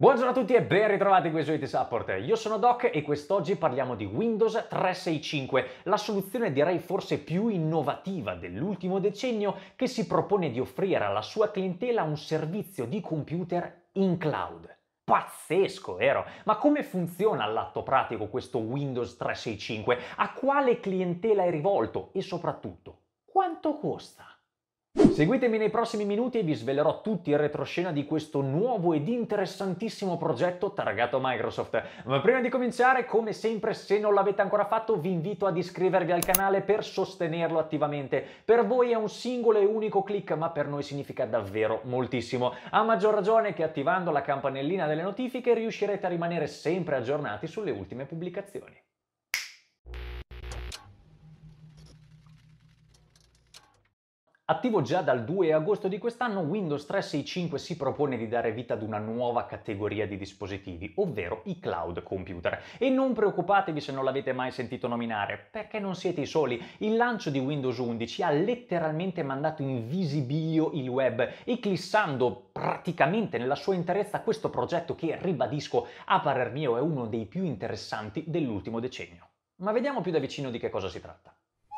Buongiorno a tutti e ben ritrovati qui su IT Support. Io sono Doc e quest'oggi parliamo di Windows 365, la soluzione direi forse più innovativa dell'ultimo decennio che si propone di offrire alla sua clientela un servizio di computer in cloud. Pazzesco, vero? Ma come funziona all'atto pratico questo Windows 365? A quale clientela è rivolto e soprattutto quanto costa? Seguitemi nei prossimi minuti e vi svelerò tutti in retroscena di questo nuovo ed interessantissimo progetto targato Microsoft. Ma prima di cominciare, come sempre, se non l'avete ancora fatto, vi invito ad iscrivervi al canale per sostenerlo attivamente. Per voi è un singolo e unico click, ma per noi significa davvero moltissimo. A maggior ragione che attivando la campanellina delle notifiche riuscirete a rimanere sempre aggiornati sulle ultime pubblicazioni. Attivo già dal 2 agosto di quest'anno, Windows 365 si propone di dare vita ad una nuova categoria di dispositivi, ovvero i cloud computer. E non preoccupatevi se non l'avete mai sentito nominare, perché non siete i soli. Il lancio di Windows 11 ha letteralmente mandato in visibilio il web, eclissando praticamente nella sua interezza questo progetto che, ribadisco, a parer mio è uno dei più interessanti dell'ultimo decennio. Ma vediamo più da vicino di che cosa si tratta.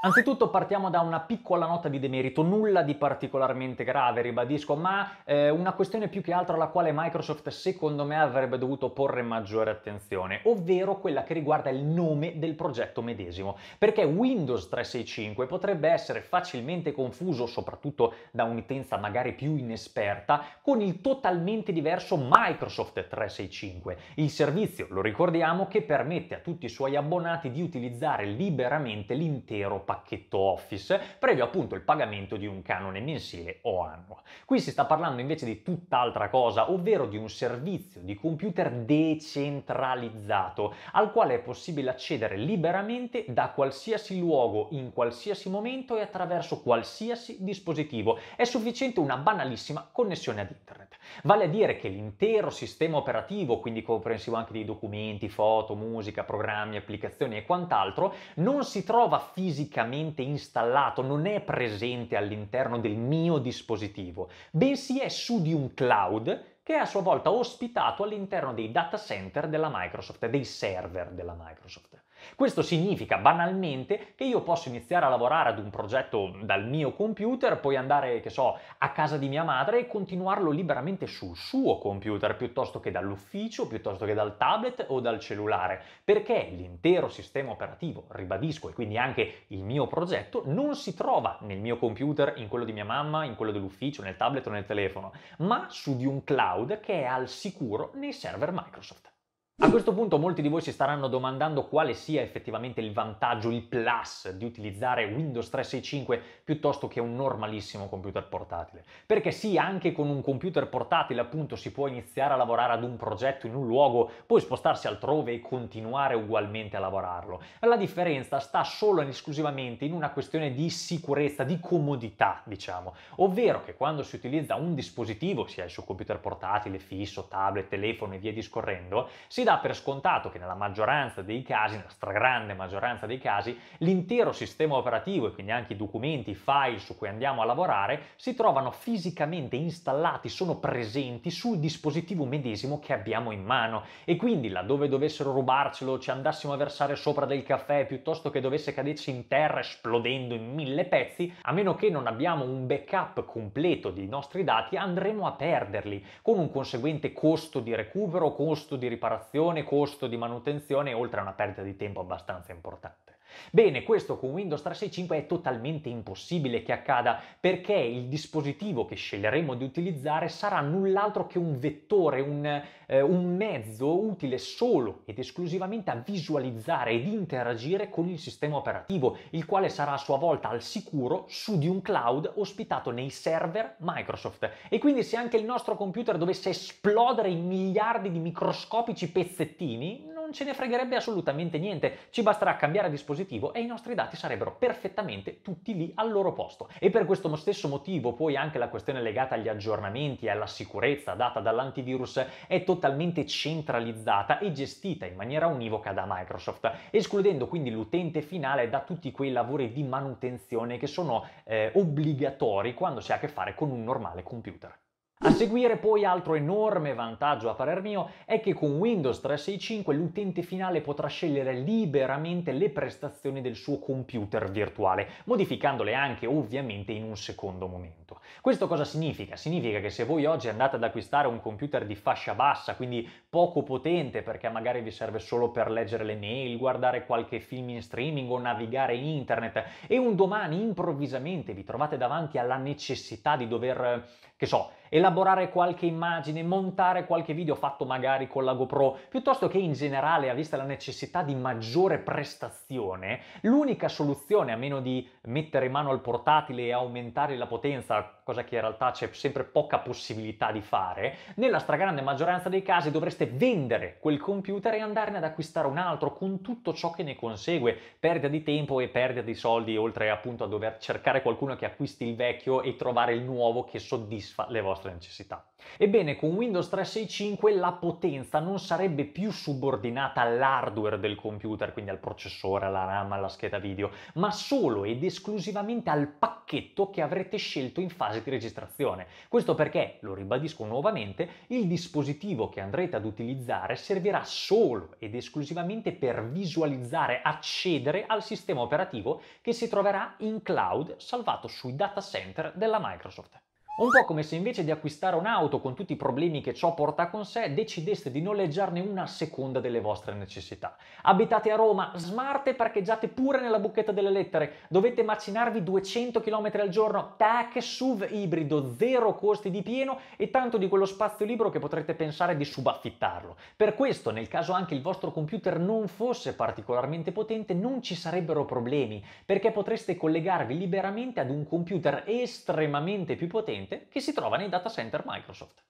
Anzitutto partiamo da una piccola nota di demerito, nulla di particolarmente grave, ribadisco, ma eh, una questione più che altro alla quale Microsoft secondo me avrebbe dovuto porre maggiore attenzione, ovvero quella che riguarda il nome del progetto medesimo, perché Windows 365 potrebbe essere facilmente confuso, soprattutto da un'utenza magari più inesperta, con il totalmente diverso Microsoft 365, il servizio, lo ricordiamo, che permette a tutti i suoi abbonati di utilizzare liberamente l'intero pacchetto Office, previo appunto il pagamento di un canone mensile o annuo. Qui si sta parlando invece di tutt'altra cosa, ovvero di un servizio di computer decentralizzato, al quale è possibile accedere liberamente da qualsiasi luogo, in qualsiasi momento e attraverso qualsiasi dispositivo. È sufficiente una banalissima connessione ad internet. Vale a dire che l'intero sistema operativo, quindi comprensivo anche di documenti, foto, musica, programmi, applicazioni e quant'altro, non si trova fisicamente fisicamente installato, non è presente all'interno del mio dispositivo, bensì è su di un cloud che è a sua volta ospitato all'interno dei data center della Microsoft, dei server della Microsoft. Questo significa banalmente che io posso iniziare a lavorare ad un progetto dal mio computer, poi andare, che so, a casa di mia madre e continuarlo liberamente sul suo computer piuttosto che dall'ufficio, piuttosto che dal tablet o dal cellulare, perché l'intero sistema operativo, ribadisco, e quindi anche il mio progetto, non si trova nel mio computer, in quello di mia mamma, in quello dell'ufficio, nel tablet o nel telefono, ma su di un cloud cloud che è al sicuro nei server Microsoft. A questo punto molti di voi si staranno domandando quale sia effettivamente il vantaggio, il plus di utilizzare Windows 365 piuttosto che un normalissimo computer portatile. Perché sì, anche con un computer portatile appunto si può iniziare a lavorare ad un progetto in un luogo, poi spostarsi altrove e continuare ugualmente a lavorarlo. La differenza sta solo ed esclusivamente in una questione di sicurezza, di comodità, diciamo. Ovvero che quando si utilizza un dispositivo, sia il suo computer portatile, fisso, tablet, telefono e via discorrendo, si dà per scontato che nella maggioranza dei casi, nella stragrande maggioranza dei casi, l'intero sistema operativo e quindi anche i documenti, i file su cui andiamo a lavorare si trovano fisicamente installati, sono presenti sul dispositivo medesimo che abbiamo in mano e quindi laddove dovessero rubarcelo, ci andassimo a versare sopra del caffè piuttosto che dovesse caderci in terra esplodendo in mille pezzi, a meno che non abbiamo un backup completo dei nostri dati, andremo a perderli con un conseguente costo di recupero, costo di riparazione installazione, costo di manutenzione, oltre a una perdita di tempo abbastanza importante. Bene, questo con Windows 365 è totalmente impossibile che accada perché il dispositivo che sceglieremo di utilizzare sarà null'altro che un vettore, un, eh, un mezzo utile solo ed esclusivamente a visualizzare ed interagire con il sistema operativo, il quale sarà a sua volta al sicuro su di un cloud ospitato nei server Microsoft. E quindi se anche il nostro computer dovesse esplodere in miliardi di microscopici pezzettini, non ce ne fregherebbe assolutamente niente, ci basterà cambiare dispositivo e i nostri dati sarebbero perfettamente tutti lì al loro posto. E per questo stesso motivo poi anche la questione legata agli aggiornamenti e alla sicurezza data dall'antivirus è totalmente centralizzata e gestita in maniera univoca da Microsoft, escludendo quindi l'utente finale da tutti quei lavori di manutenzione che sono eh, obbligatori quando si ha a che fare con un normale computer. A seguire poi altro enorme vantaggio a parer mio è che con Windows 365 l'utente finale potrà scegliere liberamente le prestazioni del suo computer virtuale, modificandole anche ovviamente in un secondo momento. Questo cosa significa? Significa che se voi oggi andate ad acquistare un computer di fascia bassa, quindi poco potente perché magari vi serve solo per leggere le mail, guardare qualche film in streaming o navigare in internet e un domani improvvisamente vi trovate davanti alla necessità di dover che so, elaborare qualche immagine, montare qualche video fatto magari con la GoPro, piuttosto che in generale, a vista la necessità di maggiore prestazione, l'unica soluzione, a meno di mettere mano al portatile e aumentare la potenza cosa che in realtà c'è sempre poca possibilità di fare, nella stragrande maggioranza dei casi dovreste vendere quel computer e andarne ad acquistare un altro con tutto ciò che ne consegue, perdita di tempo e perdita di soldi, oltre appunto a dover cercare qualcuno che acquisti il vecchio e trovare il nuovo che soddisfa le vostre necessità. Ebbene, con Windows 365 la potenza non sarebbe più subordinata all'hardware del computer, quindi al processore, alla RAM, alla scheda video, ma solo ed esclusivamente al pacchetto che avrete scelto in fase di registrazione. Questo perché, lo ribadisco nuovamente, il dispositivo che andrete ad utilizzare servirà solo ed esclusivamente per visualizzare, accedere al sistema operativo che si troverà in cloud salvato sui data center della Microsoft. Un po' come se invece di acquistare un'auto con tutti i problemi che ciò porta con sé, decideste di noleggiarne una a seconda delle vostre necessità. Abitate a Roma, smart e parcheggiate pure nella buchetta delle lettere, dovete macinarvi 200 km al giorno, tac, SUV ibrido, zero costi di pieno e tanto di quello spazio libero che potrete pensare di subaffittarlo. Per questo, nel caso anche il vostro computer non fosse particolarmente potente, non ci sarebbero problemi, perché potreste collegarvi liberamente ad un computer estremamente più potente cliente che si trova nei data center Microsoft.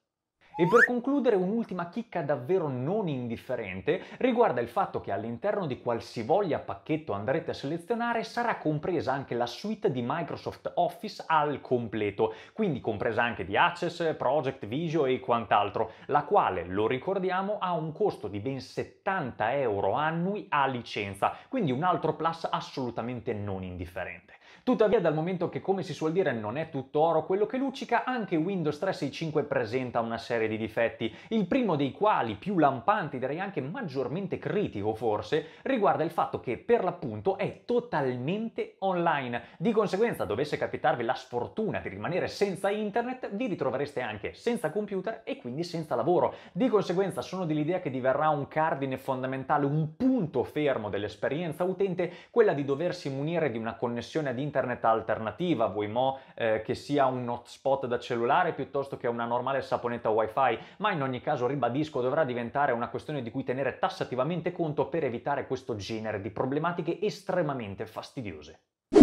E per concludere un'ultima chicca davvero non indifferente riguarda il fatto che all'interno di qualsivoglia pacchetto andrete a selezionare sarà compresa anche la suite di Microsoft Office al completo, quindi compresa anche di Access, Project Visio e quant'altro, la quale, lo ricordiamo, ha un costo di ben 70 euro annui a licenza, quindi un altro plus assolutamente non indifferente. Tuttavia, dal momento che, come si suol dire, non è tutto oro quello che luccica, anche Windows 365 presenta una serie di difetti, il primo dei quali, più lampante, direi anche maggiormente critico forse, riguarda il fatto che per l'appunto è totalmente online. Di conseguenza, dovesse capitarvi la sfortuna di rimanere senza internet, vi ritrovereste anche senza computer e quindi senza lavoro. Di conseguenza, sono dell'idea che diverrà un cardine fondamentale, un punto fermo dell'esperienza utente, quella di doversi munire di una connessione a ad internet alternativa, vuoi mo eh, che sia un hotspot da cellulare piuttosto che una normale saponetta wifi, ma in ogni caso ribadisco dovrà diventare una questione di cui tenere tassativamente conto per evitare questo genere di problematiche estremamente fastidiose.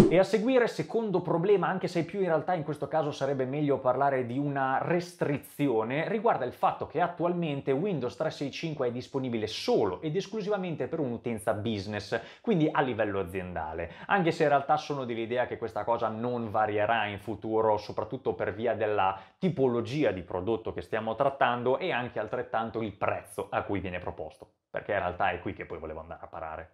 E a seguire, secondo problema, anche se più in realtà in questo caso sarebbe meglio parlare di una restrizione, riguarda il fatto che attualmente Windows 365 è disponibile solo ed esclusivamente per un'utenza business, quindi a livello aziendale. Anche se in realtà sono dell'idea che questa cosa non varierà in futuro, soprattutto per via della tipologia di prodotto che stiamo trattando e anche altrettanto il prezzo a cui viene proposto, perché in realtà è qui che poi volevo andare a parare.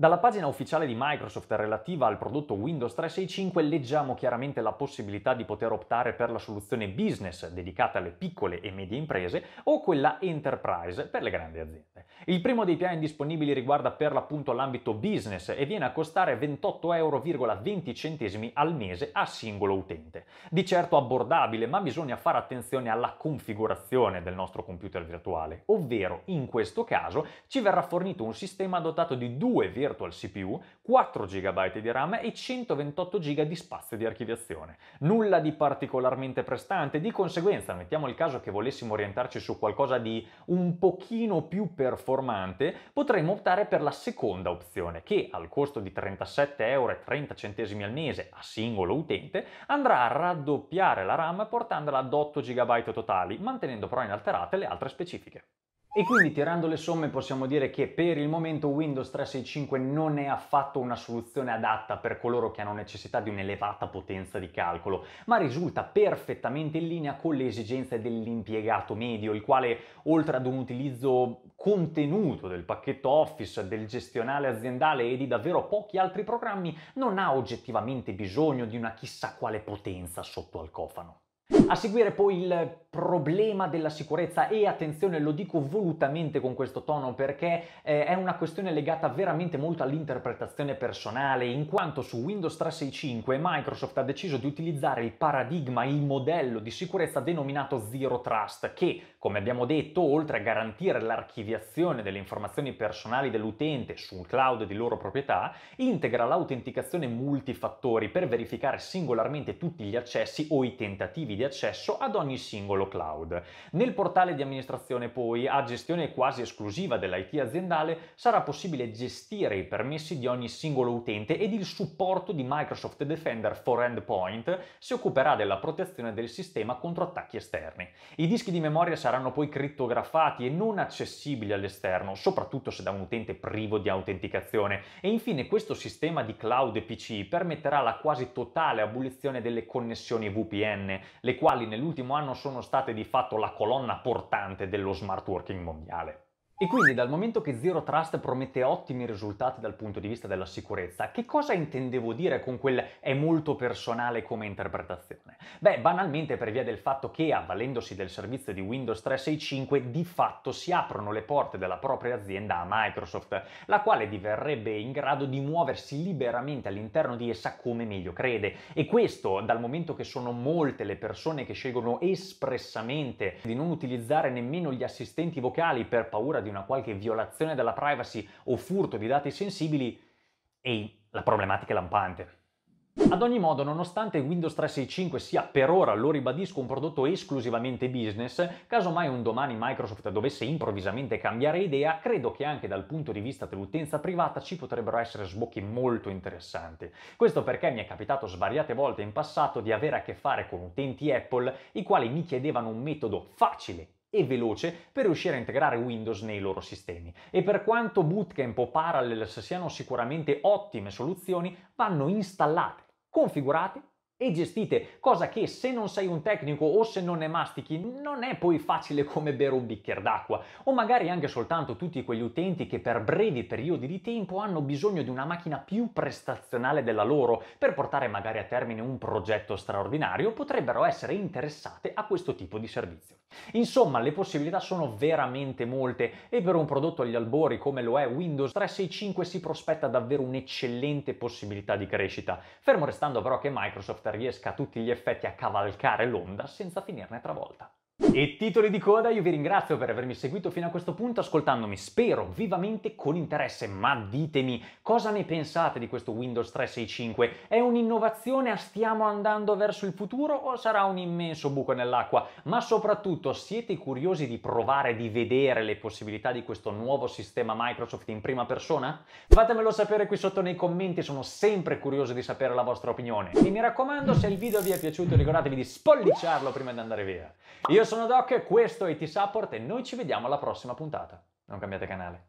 Dalla pagina ufficiale di Microsoft relativa al prodotto Windows 365 leggiamo chiaramente la possibilità di poter optare per la soluzione business dedicata alle piccole e medie imprese o quella enterprise per le grandi aziende. Il primo dei piani disponibili riguarda per l'appunto l'ambito business e viene a costare 28,20€ al mese a singolo utente. Di certo abbordabile, ma bisogna fare attenzione alla configurazione del nostro computer virtuale, ovvero in questo caso ci verrà fornito un sistema dotato di 2,5 Virtual CPU, 4 GB di RAM e 128 GB di spazio di archiviazione. Nulla di particolarmente prestante, di conseguenza mettiamo il caso che volessimo orientarci su qualcosa di un pochino più performante, potremmo optare per la seconda opzione che al costo di 37,30€ al mese a singolo utente andrà a raddoppiare la RAM portandola ad 8 GB totali, mantenendo però inalterate le altre specifiche. E quindi tirando le somme possiamo dire che per il momento Windows 365 non è affatto una soluzione adatta per coloro che hanno necessità di un'elevata potenza di calcolo, ma risulta perfettamente in linea con le esigenze dell'impiegato medio, il quale oltre ad un utilizzo contenuto del pacchetto Office, del gestionale aziendale e di davvero pochi altri programmi, non ha oggettivamente bisogno di una chissà quale potenza sotto al cofano. A seguire poi il problema della sicurezza e attenzione lo dico volutamente con questo tono perché eh, è una questione legata veramente molto all'interpretazione personale in quanto su Windows 365 Microsoft ha deciso di utilizzare il paradigma, il modello di sicurezza denominato Zero Trust che come abbiamo detto oltre a garantire l'archiviazione delle informazioni personali dell'utente sul cloud di loro proprietà integra l'autenticazione multifattori per verificare singolarmente tutti gli accessi o i tentativi di accesso accesso ad ogni singolo cloud. Nel portale di amministrazione poi, a gestione quasi esclusiva dell'IT aziendale, sarà possibile gestire i permessi di ogni singolo utente ed il supporto di Microsoft Defender for Endpoint si occuperà della protezione del sistema contro attacchi esterni. I dischi di memoria saranno poi crittografati e non accessibili all'esterno, soprattutto se da un utente privo di autenticazione. E infine questo sistema di cloud PC permetterà la quasi totale abolizione delle connessioni VPN, le quali quali nell'ultimo anno sono state di fatto la colonna portante dello smart working mondiale. E quindi dal momento che Zero Trust promette ottimi risultati dal punto di vista della sicurezza, che cosa intendevo dire con quel è molto personale come interpretazione? Beh, banalmente per via del fatto che avvalendosi del servizio di Windows 365 di fatto si aprono le porte della propria azienda a Microsoft, la quale diverrebbe in grado di muoversi liberamente all'interno di essa come meglio crede. E questo dal momento che sono molte le persone che scelgono espressamente di non utilizzare nemmeno gli assistenti vocali per paura di di una qualche violazione della privacy o furto di dati sensibili ehi, la problematica è lampante. Ad ogni modo, nonostante Windows 365 sia per ora, lo ribadisco, un prodotto esclusivamente business, caso mai un domani Microsoft dovesse improvvisamente cambiare idea, credo che anche dal punto di vista dell'utenza privata ci potrebbero essere sbocchi molto interessanti. Questo perché mi è capitato svariate volte in passato di avere a che fare con utenti Apple i quali mi chiedevano un metodo facile e veloce per riuscire a integrare Windows nei loro sistemi. E per quanto Bootcamp o Parallels siano sicuramente ottime soluzioni, vanno installate, configurate e gestite, cosa che se non sei un tecnico o se non ne mastichi non è poi facile come bere un bicchiere d'acqua o magari anche soltanto tutti quegli utenti che per brevi periodi di tempo hanno bisogno di una macchina più prestazionale della loro per portare magari a termine un progetto straordinario potrebbero essere interessate a questo tipo di servizio. Insomma le possibilità sono veramente molte e per un prodotto agli albori come lo è Windows 365 si prospetta davvero un'eccellente possibilità di crescita, fermo restando però che Microsoft riesca a tutti gli effetti a cavalcare l'onda senza finirne travolta. E titoli di coda, io vi ringrazio per avermi seguito fino a questo punto, ascoltandomi, spero, vivamente con interesse, ma ditemi cosa ne pensate di questo Windows 365? È un'innovazione? Stiamo andando verso il futuro o sarà un immenso buco nell'acqua? Ma soprattutto, siete curiosi di provare, di vedere le possibilità di questo nuovo sistema Microsoft in prima persona? Fatemelo sapere qui sotto nei commenti, sono sempre curioso di sapere la vostra opinione. E mi raccomando, se il video vi è piaciuto ricordatevi di spolliciarlo prima di andare via. Io sono Doc, questo è IT Support e noi ci vediamo alla prossima puntata. Non cambiate canale.